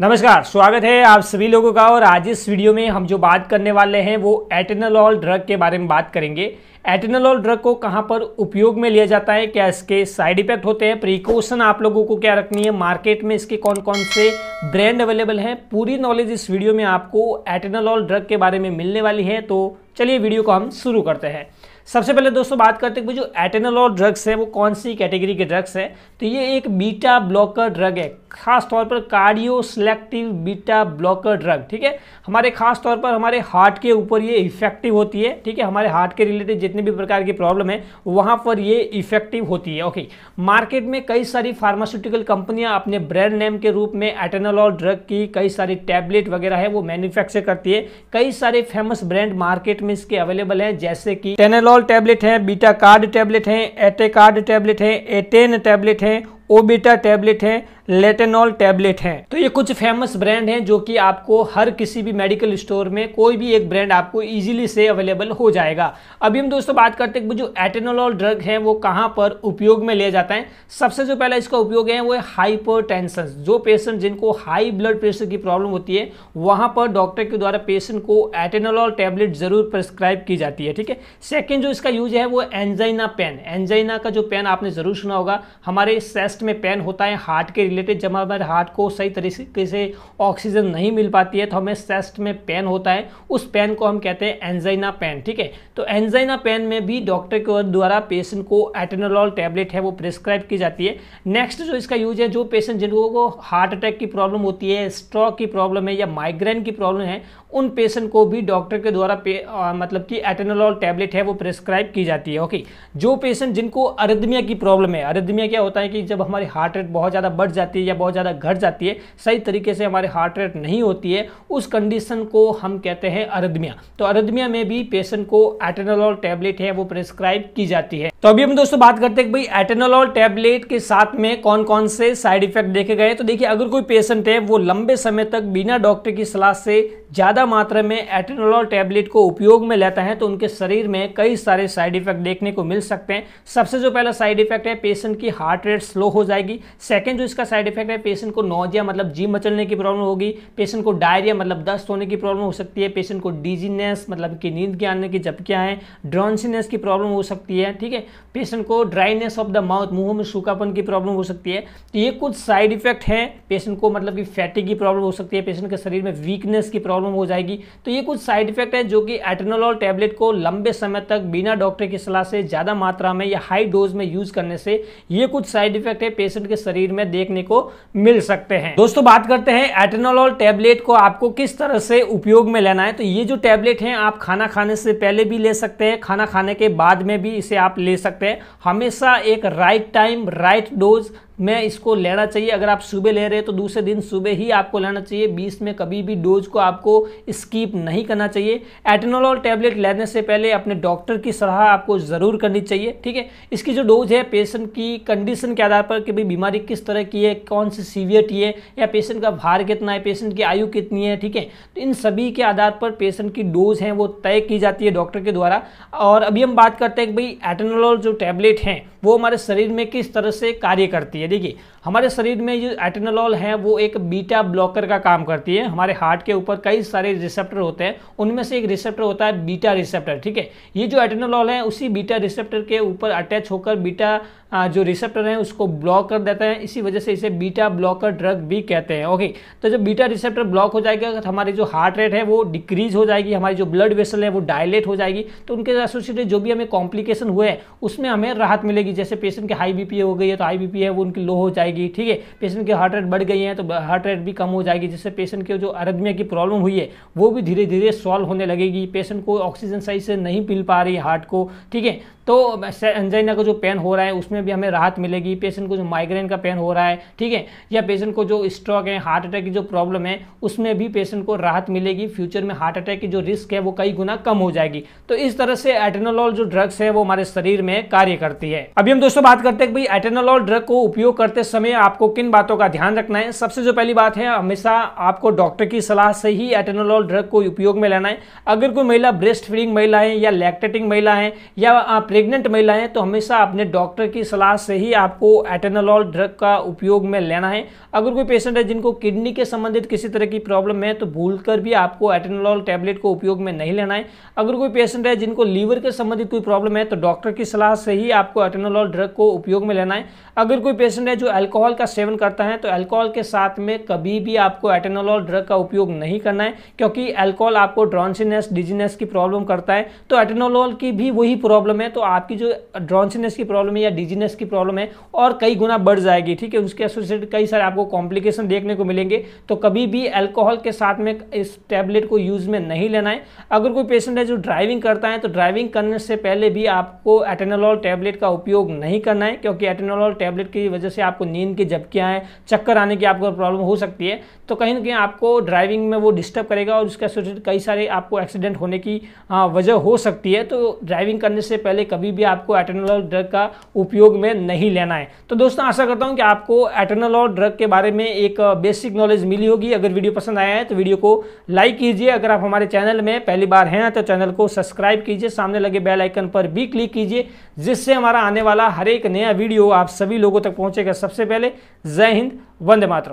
नमस्कार स्वागत है आप सभी लोगों का और आज इस वीडियो में हम जो बात करने वाले हैं वो एटेनोलॉल ड्रग के बारे में बात करेंगे एटेनोलॉल ड्रग को कहाँ पर उपयोग में लिया जाता है क्या इसके साइड इफेक्ट होते हैं प्रिकॉशन आप लोगों को क्या रखनी है मार्केट में इसके कौन कौन से ब्रांड अवेलेबल हैं पूरी नॉलेज इस वीडियो में आपको एटेनोलॉल ड्रग के बारे में मिलने वाली है तो चलिए वीडियो को हम शुरू करते हैं सबसे पहले दोस्तों बात करते हैं जो एटेनोलॉल ड्रग्स है वो कौन सी कैटेगरी के ड्रग्स है तो ये एक बीटा ब्लॉकर ड्रग है खास तौर पर cardio selective beta blocker drug ठीक है हमारे खास तौर पर हमारे हार्ट के ऊपर ये इफेक्टिव होती है ठीक है हमारे हार्ट के रिलेटेड जितने भी प्रकार की प्रॉब्लम है वहाँ पर ये इफेक्टिव होती है ओके मार्केट में कई सारी फार्मास्यूटिकल कंपनियाँ अपने ब्रांड नेम के रूप में एटेनोलॉल ड्रग की कई सारी टैबलेट वगैरह है वो मैन्युफैक्चर करती है कई सारे फेमस ब्रांड मार्केट में इसके अवेलेबल हैं जैसे कि टेनोलॉल टेबलेट हैं बीटा कार्ड टैबलेट हैं एटे कार्ड टैबलेट हैं एटेन टैबलेट हैं ओबेटा टैबलेट है लेटेनॉल टैबलेट है तो ये कुछ फेमस ब्रांड हैं जो कि आपको हर किसी भी मेडिकल स्टोर में कोई भी एक ब्रांड आपको इजीली से अवेलेबल हो जाएगा अभी हम दोस्तों बात करते हैं जो एटेनोलॉल ड्रग है वो कहाँ पर उपयोग में लिया जाता है सबसे जो पहला इसका उपयोग है वो हाइपर हाइपर जो पेशेंट जिनको हाई ब्लड प्रेशर की प्रॉब्लम होती है वहाँ पर डॉक्टर के द्वारा पेशेंट को एटेनोलॉल टैबलेट जरूर प्रेस्क्राइब की जाती है ठीक है सेकेंड जो इसका यूज है वो एंजाइना पेन एंजाइना का जो पेन आपने जरूर सुना होगा हमारे सेस्ट चेस्ट में पेन होता है हार्ट के रिलेटेड जब हमारे हार्ट को सही तरीके से ऑक्सीजन नहीं मिल पाती है तो हमें चेस्ट में पेन होता है उस पेन को हम कहते हैं एंजाइना पेन ठीक है तो एंजाइना पेन में भी डॉक्टर के द्वारा पेशेंट को एटेनोलॉल टैबलेट है वो प्रिस्क्राइब की जाती है नेक्स्ट जो इसका यूज है जो पेशेंट जिन लोगों को हार्ट अटैक की प्रॉब्लम होती है स्ट्रोक की प्रॉब्लम है या माइग्रेन की प्रॉब्लम है उन पेशेंट को भी डॉक्टर के द्वारा मतलब कि एटेनोलॉल टैबलेट है वो प्रिस्क्राइब की जाती है ओके जो पेशेंट जिनको अरिदमिया की प्रॉब्लम है अरिदमिया क्या होता है कि जब हमारी हार्ट रेट बहुत ज़्यादा बढ़ जाती है या बहुत ज़्यादा घट जाती है सही तरीके से हमारे हार्ट रेट नहीं होती है उस कंडीशन को हम कहते हैं अरदमिया तो अरदमिया में भी पेशेंट को एटेनोलॉल टैबलेट है वो प्रिस्क्राइब की जाती है तो अभी हम दोस्तों बात करते हैं भाई एटेनोलॉल टैबलेट के साथ में कौन कौन से साइड इफेक्ट देखे गए तो देखिए अगर कोई पेशेंट है वो लंबे समय तक बिना डॉक्टर की सलाह से ज़्यादा मात्रा में एटेनोलॉल टैबलेट को उपयोग में लेता है तो उनके शरीर में कई सारे साइड इफेक्ट देखने को मिल सकते हैं सबसे जो पहला साइड इफेक्ट है पेशेंट की हार्ट रेट स्लो हो जाएगी सेकेंड जो इसका साइड इफेक्ट है पेशेंट को नोजिया मतलब जीम मचलने की प्रॉब्लम होगी पेशेंट को डायरिया मतलब दस्त होने की प्रॉब्लम हो सकती है पेशेंट को डिजीनेस मतलब कि नींद के आने की झपकियाँ हैं ड्रॉन्सीनेस की प्रॉब्लम हो सकती है ठीक है पेशेंट को ड्राइनेस ऑफ द माउथ मुंह में सूखापन की प्रॉब्लम हो सकती है तो ये कुछ साइड इफेक्ट हैं पेशेंट को मतलब कि फैटी की प्रॉब्लम हो सकती है पेशेंट के शरीर में वीकनेस की प्रॉब्लम हो जाएगी तो ये कुछ साइड इफेक्ट है जो कि एटेनोलॉल टैबलेट को लंबे समय तक बिना डॉक्टर की सलाह से ज़्यादा मात्रा में या हाई डोज में यूज़ करने से ये कुछ साइड इफेक्ट है घंटे पेशेंट के शरीर में देखने को मिल सकते हैं दोस्तों बात करते हैं एटेनोलॉल टैबलेट को आपको किस तरह से उपयोग में लेना है तो ये जो टैबलेट है आप खाना खाने से पहले भी ले सकते हैं खाना खाने के बाद में भी इसे आप ले सकते हैं हमेशा एक राइट टाइम राइट डोज में इसको लेना चाहिए अगर आप सुबह ले रहे हैं तो दूसरे दिन सुबह ही आपको लेना चाहिए बीस में कभी भी डोज को आपको स्कीप नहीं करना चाहिए एटेनोलॉल टैबलेट लेने से पहले अपने डॉक्टर की सलाह आपको ज़रूर करनी चाहिए ठीक है इसकी जो डोज है पेशेंट की कंडीशन के आधार पर कि भाई बीमारी किस तरह की है कौन सी सीवियरटी है या पेशेंट का भार कितना है पेशेंट की आयु कितनी है ठीक है तो इन सभी के आधार पर पेशेंट की डोज है वो तय की जाती है डॉक्टर के द्वारा और अभी हम बात करते हैं कि भाई एटेनोलॉल जो टैबलेट हैं वो हमारे शरीर में किस तरह से कार्य करती है है देखिए हमारे शरीर में जो एटेनोलॉल है वो एक बीटा ब्लॉकर का काम करती है हमारे हार्ट के ऊपर कई सारे रिसेप्टर होते हैं उनमें से एक रिसेप्टर होता है बीटा रिसेप्टर ठीक है ये जो एटेनोलॉल है उसी बीटा रिसेप्टर के ऊपर अटैच होकर बीटा जो रिसेप्टर है उसको ब्लॉक कर देता है इसी वजह से इसे बीटा ब्लॉकर ड्रग भी कहते हैं ओके तो जब बीटा रिसेप्टर ब्लॉक हो जाएगा तो हमारी जो हार्ट रेट है वो डिक्रीज हो जाएगी हमारी जो ब्लड वेसल है वो डायलेट हो जाएगी तो उनके एसोसिएटेड जो भी हमें कॉम्प्लिकेशन हुए हैं उसमें हमें राहत मिलेगी जैसे पेशेंट के हाई बीपी हो गई है तो हाई बीपी है वो उनके थ्रूपुट लो हो जाएगी ठीक है पेशेंट की हार्ट रेट बढ़ गई है तो हार्ट रेट भी कम हो जाएगी जिससे पेशेंट के जो अरदमिया की प्रॉब्लम हुई है वो भी धीरे धीरे सॉल्व होने लगेगी पेशेंट को ऑक्सीजन सही से नहीं पिल पा रही हार्ट को ठीक है तो एंजाइना का जो पेन हो रहा है उसमें भी हमें राहत मिलेगी पेशेंट को जो माइग्रेन का पेन हो रहा है ठीक है या पेशेंट को जो स्ट्रोक है हार्ट अटैक की जो प्रॉब्लम है उसमें भी पेशेंट को राहत मिलेगी फ्यूचर में हार्ट अटैक की जो रिस्क है वो कई गुना कम हो जाएगी तो इस तरह से एटेनोलॉल जो ड्रग्स है वो हमारे शरीर में कार्य करती है अभी हम दोस्तों बात करते हैं भाई एटेनोलॉल ड्रग को उपयोग उपयोग करते समय आपको किन बातों का ध्यान रखना है सबसे जो पहली बात है हमेशा आपको डॉक्टर की सलाह से ही एटेनोलॉल ड्रग को उपयोग में लेना है अगर कोई महिला ब्रेस्ट फीडिंग महिला है या लैक्टेटिंग महिला है या प्रेग्नेंट महिला है तो हमेशा अपने डॉक्टर की सलाह से ही आपको एटेनोलॉल ड्रग का उपयोग में लेना है अगर कोई पेशेंट है जिनको किडनी के संबंधित किसी तरह की प्रॉब्लम है तो भूल भी आपको एटेनोलॉल टैबलेट को उपयोग में नहीं लेना है अगर कोई पेशेंट है जिनको लीवर के संबंधित कोई प्रॉब्लम है तो डॉक्टर की सलाह से ही आपको एटेनोलॉल ड्रग को उपयोग में लेना है अगर कोई पेशेंट है जो अल्कोहल का सेवन करता है तो अल्कोहल के साथ में कभी भी आपको एटेनोलॉल ड्रग का उपयोग नहीं करना है क्योंकि अल्कोहल आपको ड्रॉन्सिनेस डिजीनेस की प्रॉब्लम करता है तो एटेनोलॉल की भी वही प्रॉब्लम है तो आपकी जो ड्रॉन्सिनेस की प्रॉब्लम है या डिजीनेस की प्रॉब्लम है और कई गुना बढ़ जाएगी ठीक है उसके एसोसिएट कई सारे आपको कॉम्प्लिकेशन देखने को मिलेंगे तो कभी भी एल्कोहल के साथ में इस टैबलेट को यूज़ में नहीं लेना है अगर कोई पेशेंट है जो ड्राइविंग करता है तो ड्राइविंग करने से पहले भी आपको एटेनोलॉल टैबलेट का उपयोग नहीं करना है क्योंकि एटेनोलॉल टैबलेट की वजह से आपको नींद की झपकियाँ आएँ चक्कर आने की आपको प्रॉब्लम हो सकती है तो कहीं ना कहीं आपको ड्राइविंग में वो डिस्टर्ब करेगा और उसके एसोसिएटेड कई सारे आपको एक्सीडेंट होने की हाँ, वजह हो सकती है तो ड्राइविंग करने से पहले कभी भी आपको एटेनोल ड्रग का उपयोग में नहीं लेना है तो दोस्तों आशा करता हूँ कि आपको एटेनल ड्रग के बारे में एक बेसिक नॉलेज मिली होगी अगर वीडियो पसंद आया है तो वीडियो को लाइक कीजिए अगर आप हमारे चैनल में पहली बार हैं तो चैनल को सब्सक्राइब कीजिए सामने लगे बेल आइकन पर भी क्लिक कीजिए जिससे हमारा आने वाला हर एक नया वीडियो आप सभी लोगों तक पहुंच पहुंचेगा सबसे पहले जय हिंद वंदे मातर